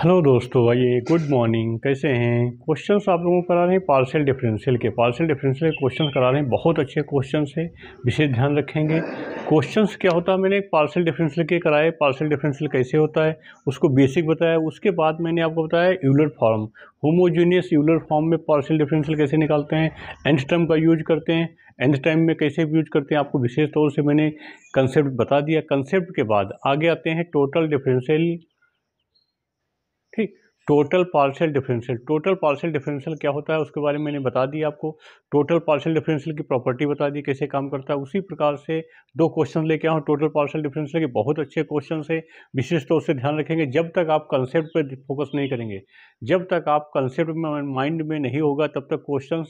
hello दोस्तों आइए good morning कैसे हैं क्वेश्चंस आप लोगों को करा रहे हैं पार्सल डिफरेंशियल के पार्सल डिफरेंशियल के क्वेश्चन करा रहे हैं बहुत अच्छे क्वेश्चंस हैं विशेष ध्यान रखेंगे क्वेश्चंस क्या होता है मैंने पार्सल डिफरेंशियल के कराए पार्सल डिफरेंशियल कैसे होता है उसको बेसिक बताया उसके बाद मैंने आपको बताया Euler form homogeneous Euler form में पार्सल डिफरेंशियल कैसे निकालते हैं एंड टर्म का यूज करते हैं एंड टाइम में कैसे यूज करते हैं आपको विशेष तौर से मैंने कंसेप्ट बता दिया कंसेप्ट के बाद आगे आते हैं टोटल डिफरेंशियल ठीक total partial differential total partial differential क्या होता है उसके बारे में मैंने बता दिया आपको टोटल पार्शियल डिफरेंशियल की प्रॉपर्टी बता दी कैसे काम करता है उसी प्रकार से दो क्वेश्चन लेके आऊँ टोटल पार्शियल डिफरेंशियल के बहुत अच्छे क्वेश्चन है विशेष तौर से ध्यान रखेंगे जब तक आप कंसेप्ट पर फोकस नहीं करेंगे जब तक आप कंसेप्ट माइंड में नहीं होगा तब तक क्वेश्चन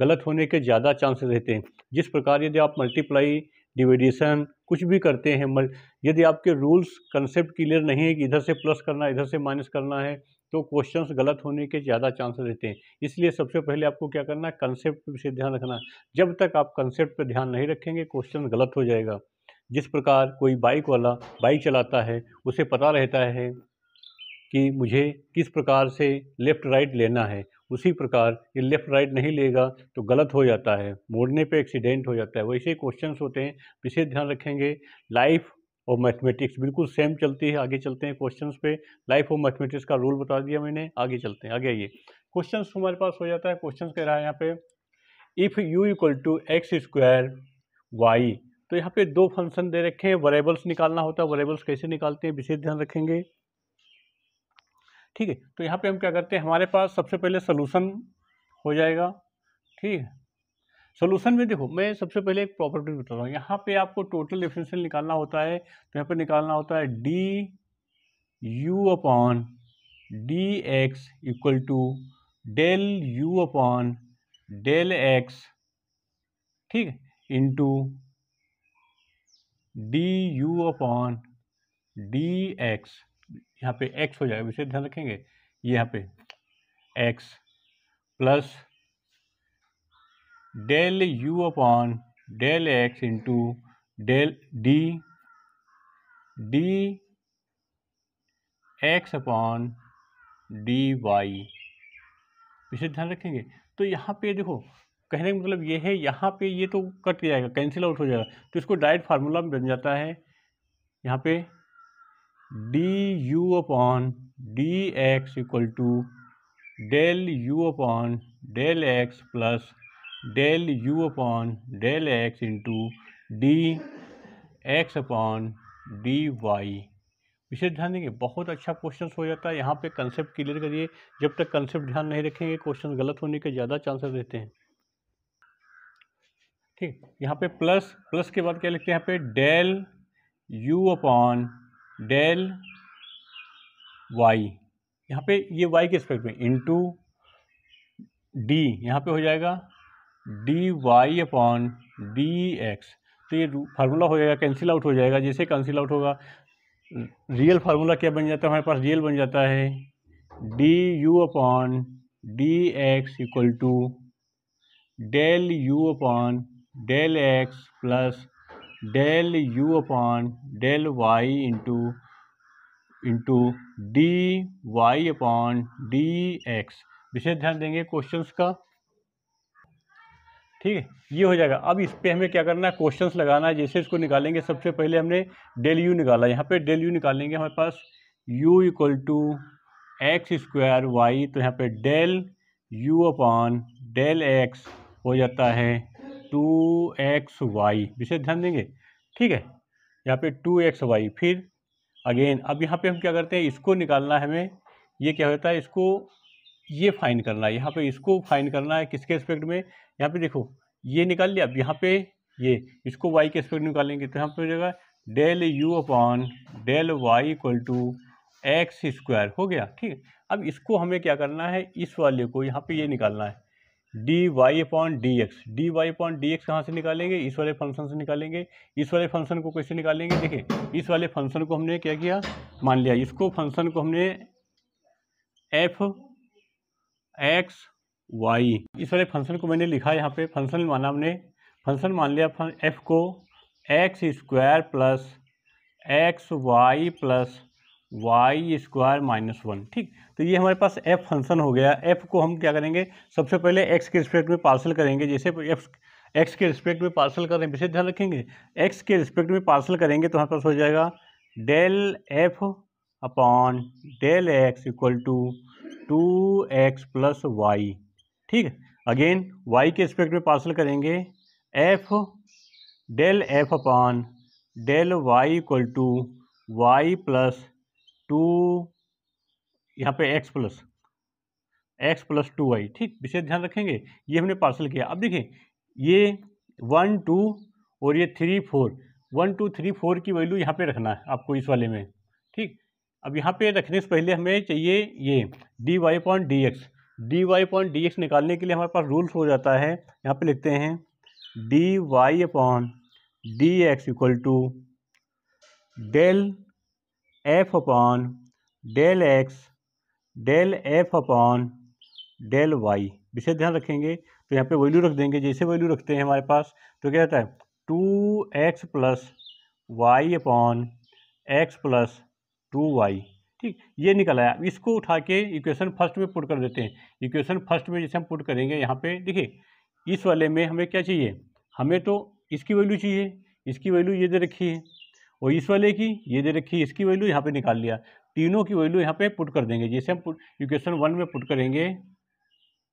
गलत होने के ज़्यादा चांसेस रहते हैं जिस प्रकार यदि आप मल्टीप्लाई डिविडिशन कुछ भी करते हैं यदि आपके रूल्स कंसेप्ट क्लियर नहीं है कि इधर से प्लस करना इधर से माइनस करना है तो क्वेश्चंस गलत होने के ज़्यादा चांसेस रहते हैं इसलिए सबसे पहले आपको क्या करना है कंसेप्ट पर ध्यान रखना जब तक आप कंसेप्ट पर ध्यान नहीं रखेंगे क्वेश्चन गलत हो जाएगा जिस प्रकार कोई बाइक वाला बाइक चलाता है उसे पता रहता है कि मुझे किस प्रकार से लेफ़्ट राइट लेना है उसी प्रकार ये लेफ़्ट राइट नहीं लेगा तो गलत हो जाता है मोड़ने पे एक्सीडेंट हो जाता है वैसे क्वेश्चंस होते हैं विशेष ध्यान रखेंगे लाइफ और मैथमेटिक्स बिल्कुल सेम चलती है आगे चलते हैं क्वेश्चंस पे लाइफ और मैथमेटिक्स का रूल बता दिया मैंने आगे चलते हैं आगे आइए क्वेश्चन हमारे पास हो जाता है क्वेश्चन कह रहा है यहाँ पे if u equal to x square y तो यहाँ पे दो फंक्शन दे रखे हैं वरेबल्स निकालना होता है वरेबल्स कैसे निकालते हैं विशेष ध्यान रखेंगे ठीक है तो यहाँ पे हम क्या करते हैं हमारे पास सबसे पहले सोलूसन हो जाएगा ठीक है सोलूशन में देखो मैं सबसे पहले एक प्रॉपर्टी बता रहा हूँ यहाँ पे आपको टोटल डिफरेंशियल निकालना होता है तो यहाँ पे निकालना होता है d u upon d x equal to del u upon del x ठीक है into d u upon d x यहाँ पे एक्स हो जाएगा विशेष ध्यान रखेंगे ये यहाँ पे x plus del u upon del x into del d d x upon d y विशेष ध्यान रखेंगे तो यहाँ पे देखो कहने का मतलब ये है यहाँ पे ये तो कट जाएगा कैंसिल आउट हो जाएगा तो इसको डायरेक्ट फार्मूला में बन जाता है यहाँ पे d u upon d x equal to del u upon del x plus del u upon del x into d x upon d y विशेष ध्यान देंगे बहुत अच्छा क्वेश्चन हो जाता है यहाँ पे कंसेप्ट क्लियर करिए जब तक कंसेप्ट ध्यान नहीं रखेंगे क्वेश्चन गलत होने के ज़्यादा चांसेस रहते हैं ठीक यहाँ पे प्लस प्लस के बाद क्या लिखते हैं यहाँ पे del u upon del y यहाँ पे ये वाई के एस्पेक्ट में टू डी यहाँ पे हो जाएगा d y upon d x तो ये फार्मूला हो जाएगा कैंसिल आउट हो जाएगा जैसे कैंसिल आउट होगा रियल फार्मूला क्या बन जाता है हमारे पास रियल बन जाता है d u upon d x equal to del u upon del x plus del u upon del y into into d y upon d x विशेष ध्यान देंगे क्वेश्चंस का ठीक है ये हो जाएगा अब इस पर हमें क्या करना है क्वेश्चंस लगाना है जैसे इसको निकालेंगे सबसे पहले हमने डेल यू निकाला यहाँ पे डेल यू निकालेंगे हमारे पास u equal to x square y तो यहाँ पे del u upon del x हो जाता है टू एक्स वाई विशेष ध्यान देंगे ठीक है यहाँ पे टू एक्स वाई फिर अगेन अब यहाँ पे हम क्या करते हैं इसको निकालना है हमें ये क्या होता है इसको ये फाइन करना है यहाँ पे इसको फाइन करना है किसके एस्पेक्ट में यहाँ पे देखो ये निकाल लिया अब यहाँ पे ये इसको वाई के रिस्पेक्ट निकालेंगे तो यहाँ पे हो जाएगा del u upon del y equal to x square हो गया ठीक है अब इसको हमें क्या करना है इस वाले को यहाँ पे ये निकालना है d y upon d x d y upon d x कहाँ से निकालेंगे इस वाले फंक्शन से निकालेंगे इस वाले फंक्शन को कैसे निकालेंगे देखिए इस वाले फंक्शन को हमने क्या किया मान लिया इसको फंक्शन को हमने एफ एक्स वाई इस वाले फंक्शन को मैंने लिखा यहाँ पे फंक्शन माना हमने फंक्शन मान लिया एफ को x square plus x y plus y square minus one ठीक तो ये हमारे पास एफ फंक्शन हो गया एफ को हम क्या करेंगे सबसे पहले एक्स के रिस्पेक्ट में पार्सल करेंगे जैसे एफ एक्स के रिस्पेक्ट में पार्सल कर रहे हैं विशेष ध्यान रखेंगे एक्स के रिस्पेक्ट में पार्सल करेंगे तो हमारे पास हो जाएगा del f upon del x equal to two x plus y ठीक अगेन वाई के रिस्पेक्ट में पार्सल करेंगे f del f upon del y equal to y plus two यहाँ पे x plus x plus two y ठीक विशेष ध्यान रखेंगे ये हमने पार्सल किया अब देखिए ये वन टू और ये three four one two three four की वैल्यू यहाँ पे रखना है आपको इस वाले में ठीक अब यहाँ पे रखने से पहले हमें चाहिए ये d y point d x d y point d x निकालने के लिए हमारे पास रूल्स हो जाता है यहाँ पे लिखते हैं d y upon d x equal to del f upon del x del f upon del y विशेष ध्यान रखेंगे तो यहाँ पे वैल्यू रख देंगे जैसे वैल्यू रखते हैं हमारे पास तो क्या रहता है two x plus y upon x plus two y ठीक ये निकल आया इसको उठा के इक्वेशन फर्स्ट में पुट कर देते हैं इक्वेशन फर्स्ट में जैसे हम पुट करेंगे यहाँ पे देखिए इस वाले में हमें क्या चाहिए हमें तो इसकी वैल्यू चाहिए इसकी वैल्यू ये दे रखी है और इस वाले की ये दे रखी इसकी वैल्यू यहाँ पे निकाल लिया तीनों की वैल्यू यहाँ पे पुट कर देंगे जैसे हम इक्वेशन वन में पुट करेंगे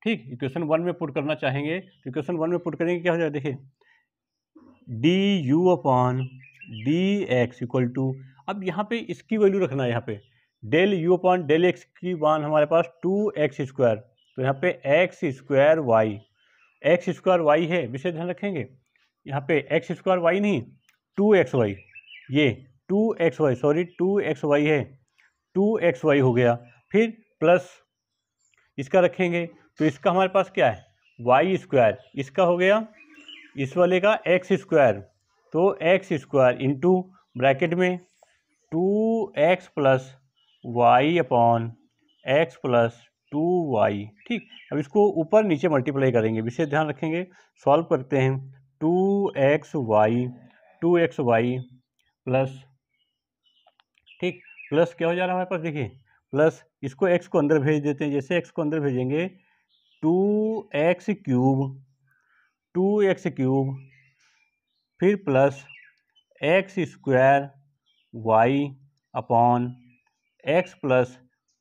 ठीक इक्वेशन वन में पुट करना चाहेंगे तो इक्वेशन वन में पुट करेंगे क्या हो जाएगा देखिए d u upon d x equal to अब यहाँ पे इसकी वैल्यू रखना है यहाँ पे del u upon del x की वन हमारे पास टू एक्स स्क्वायर तो यहाँ पे x square y x square y है विशेष ध्यान रखेंगे यहाँ पे एक्स स्क्वायर वाई नहीं टू एक्स वाई ये two x y sorry two x y है टू एक्स वाई हो गया फिर प्लस इसका रखेंगे तो इसका हमारे पास क्या है वाई स्क्वायर इसका हो गया इस वाले का एक्स स्क्वायर तो एक्स स्क्वायर इंटू ब्रैकेट में two x plus y upon x plus two y ठीक अब इसको ऊपर नीचे मल्टीप्लाई करेंगे विशेष ध्यान रखेंगे सॉल्व करते हैं two x y two x y plus ठीक प्लस क्या हो जा रहा है हमारे पास देखिए प्लस इसको एक्स को अंदर भेज देते हैं जैसे एक्स को अंदर भेजेंगे two x cube two x cube फिर plus x square y upon x plus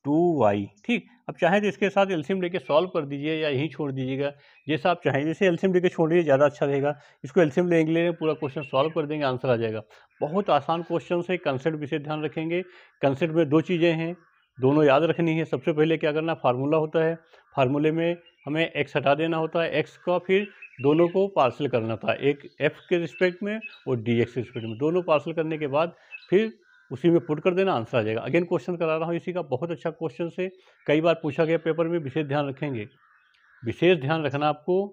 two y ठीक अब चाहे तो इसके साथ एल्सीम लेके सॉल्व कर दीजिए या यहीं छोड़ दीजिएगा जैसा आप चाहें जैसे एल्सीम लेके दीजिए ज़्यादा अच्छा रहेगा इसको एल्सीम लेंगे ले पूरा क्वेश्चन सॉल्व कर देंगे आंसर आ जाएगा बहुत आसान क्वेश्चन है कंसेप्ट विशेष ध्यान रखेंगे कंसेप्ट में दो चीज़ें हैं दोनों याद रखनी है सबसे पहले क्या करना फार्मूला होता है फार्मूले में हमें एक्स हटा देना होता है एक्स का फिर दोनों को पार्सल करना था एक एफ के रिस्पेक्ट में और डी एक्स के रिस्पेक्ट में दोनों पार्सल करने के बाद फिर उसी में पुट कर देना आंसर आ जाएगा अगेन क्वेश्चन करा रहा हूँ इसी का बहुत अच्छा क्वेश्चन से कई बार पूछा गया पेपर में विशेष ध्यान रखेंगे विशेष ध्यान रखना आपको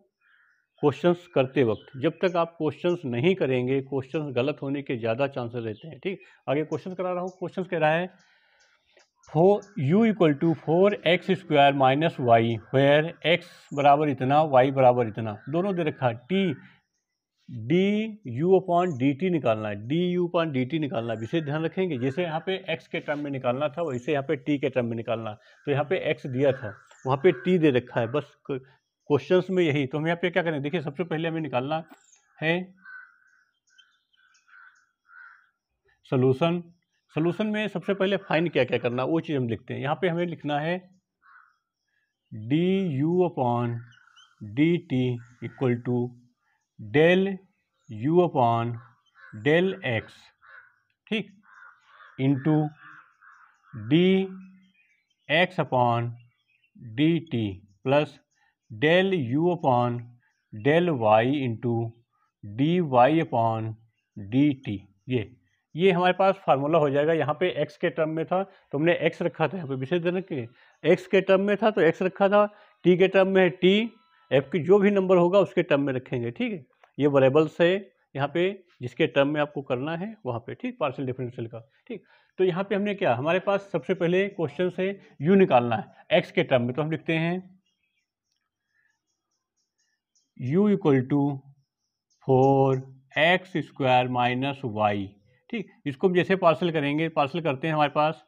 क्वेश्चंस करते वक्त जब तक आप क्वेश्चंस नहीं करेंगे क्वेश्चंस गलत होने के ज़्यादा चांसेस रहते हैं ठीक आगे क्वेश्चन करा रहा हूँ क्वेश्चन कह रहा है four u equal to four x square minus y where x बराबर इतना वाई बराबर इतना दोनों दे रखा t d u upon d t निकालना है d u upon d t निकालना है विशेष ध्यान रखेंगे जैसे यहाँ पे एक्स के टर्म में निकालना था वैसे यहाँ पे टी के टर्म में निकालना तो यहाँ पे एक्स दिया था वहाँ पे टी दे रखा है बस क्वेश्चन में यही तो हम यहाँ पे क्या करें देखिए सबसे पहले हमें निकालना है सोलूशन सोलूशन में सबसे पहले फाइन क्या क्या करना वो चीज़ हम लिखते हैं यहाँ पे हमें लिखना है d u upon d t equal to del u upon del x ठीक into d x upon d t plus del u upon del y into d y upon d t ये ये हमारे पास फार्मूला हो जाएगा यहाँ पे x के term में था तो हमने x रखा था यहाँ पे विशेष ध्यान के x के टर्म में था तो x रखा था t के टर्म में है टी एफ की जो भी नंबर होगा उसके टर्म में रखेंगे ठीक है ये वरेबल्स है यहाँ पे जिसके टर्म में आपको करना है वहाँ पे ठीक पार्शियल डिफरेंशियल का ठीक तो यहाँ पे हमने क्या हमारे पास सबसे पहले क्वेश्चन से यू निकालना है एक्स के टर्म में तो हम लिखते हैं u equal to four x square minus y ठीक इसको हम जैसे पार्सल करेंगे पार्सल करते हैं हमारे पास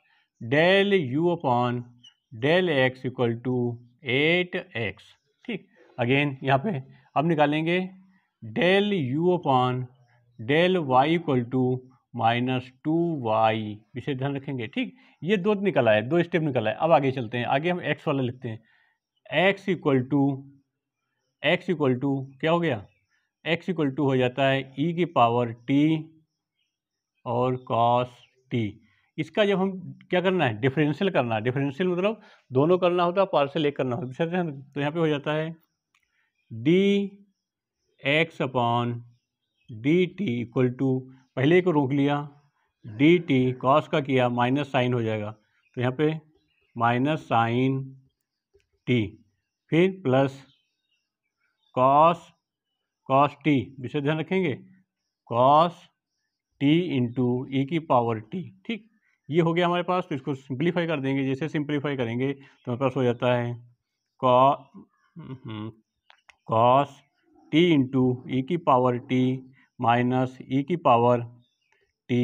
del u upon del x equal to eight x again यहाँ पे अब निकालेंगे del u upon del y equal to minus two y विशेष ध्यान रखेंगे ठीक ये दो निकला है दो स्टेप निकला है अब आगे चलते हैं आगे हम एक्स वाला लिखते हैं x equal to x equal to क्या हो गया एक्स इक्वल टू हो जाता है ई e की पावर टी और कॉस टी इसका जब हम क्या करना है डिफरेंशियल करना है डिफरेंशियल मतलब दोनों करना होता है पार्सल एक करना होता है तो यहाँ पे हो जाता है d x upon d t equal to पहले को रोक लिया डी टी कॉस का किया माइनस साइन हो जाएगा तो यहाँ पे माइनस साइन टी फिर प्लस कॉस कॉस टी विशेष ध्यान रखेंगे कॉस टी इंटू ई की पावर टी ठीक ये हो गया हमारे पास तो इसको सिंप्लीफाई कर देंगे जैसे सिंप्लीफाई करेंगे तो हमारे पास हो जाता है कॉ कॉस टी इंटू ई की पावर टी माइनस ई की पावर टी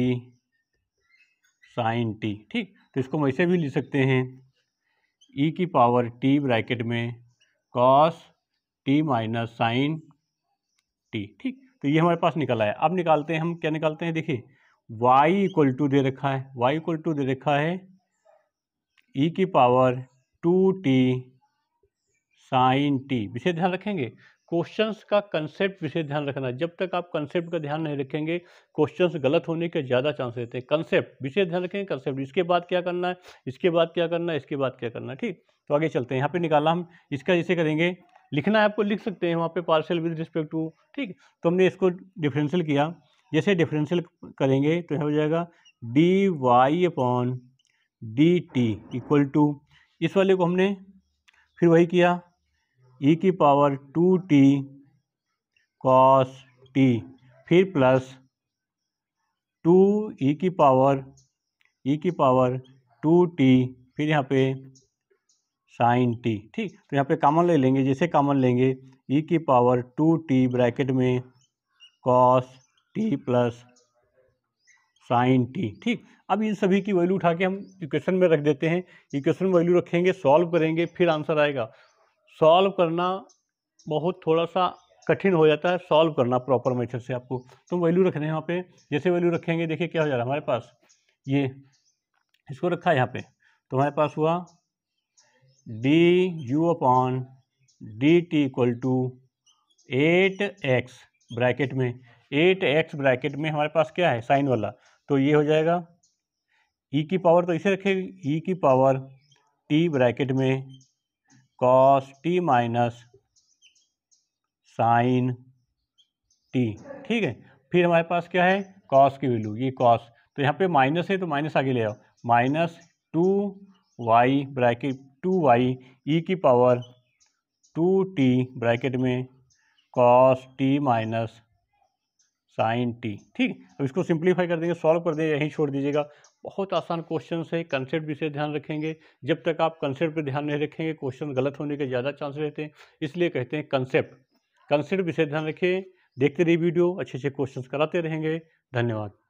साइन टी ठीक तो इसको हम ऐसे भी लिख सकते हैं ई की पावर टी ब्रैकेट में cos t minus sine t ठीक तो ये हमारे पास निकला है अब निकालते हैं हम क्या निकालते हैं देखिए y इक्वल टू दे रखा है y इक्वल टू दे रखा है e की power two t sine t विशेष ध्यान रखेंगे क्वेश्चंस का कंसेप्ट विशेष ध्यान रखना है जब तक आप कंसेप्ट का ध्यान नहीं रखेंगे क्वेश्चंस गलत होने के ज़्यादा चांस रहते हैं कंसेप्ट विशेष ध्यान रखेंगे कंसेप्ट इसके बाद क्या करना है इसके बाद क्या करना है इसके बाद क्या करना है ठीक तो आगे चलते हैं यहाँ पे निकाला हम इसका जैसे करेंगे लिखना है आपको लिख सकते हैं वहाँ पे पार्सल विद रिस्पेक्ट टू ठीक तो हमने इसको डिफरेंशियल किया जैसे डिफरेंशियल करेंगे तो यहाँ हो जाएगा d y upon d t equal to इस वाले को हमने फिर वही किया ई e की power two t cos t फिर प्लस टू ई की पावर ई e की पावर टू टी फिर यहाँ पे साइन टी ठीक तो यहाँ पे कामन ले लेंगे जैसे कामन लेंगे ई e की पावर टू टी ब्रैकेट में cos t plus sine t ठीक अब इन सभी की वैल्यू उठा के हम इक्वेशन में रख देते हैं इक्वेशन में वैल्यू रखेंगे सॉल्व करेंगे फिर आंसर आएगा सॉल्व करना बहुत थोड़ा सा कठिन हो जाता है सॉल्व करना प्रॉपर मेथड से आपको तो वैल्यू रख रहे हैं यहाँ पे जैसे वैल्यू रखेंगे देखिए क्या हो जा रहा है हमारे पास ये इसको रखा है यहाँ पे तो हमारे पास हुआ d u upon d t equal to eight x bracket में एट एक्स ब्रैकेट में हमारे पास क्या है साइन वाला तो ये हो जाएगा ई e की पावर तो इसे रखेगी ई e की पावर टी ब्रैकेट में cos t minus sine t ठीक है फिर हमारे पास क्या है कॉस की वैल्यू ये कॉस तो यहाँ पे माइनस है तो माइनस आगे ले आओ minus two y bracket two y e की पावर टू टी ब्रैकेट में cos t minus sine t ठीक अब इसको सिंप्लीफाई कर देंगे सॉल्व कर देंगे यहीं छोड़ दीजिएगा बहुत आसान क्वेश्चन है कंसेप्ट विषय ध्यान रखेंगे जब तक आप कंसेप्ट पर ध्यान नहीं रखेंगे क्वेश्चन गलत होने के ज़्यादा चांस रहते हैं इसलिए कहते हैं कंसेप्ट कंसेप्ट विषय ध्यान रखिए देखते रहिए वीडियो अच्छे अच्छे क्वेश्चन कराते रहेंगे धन्यवाद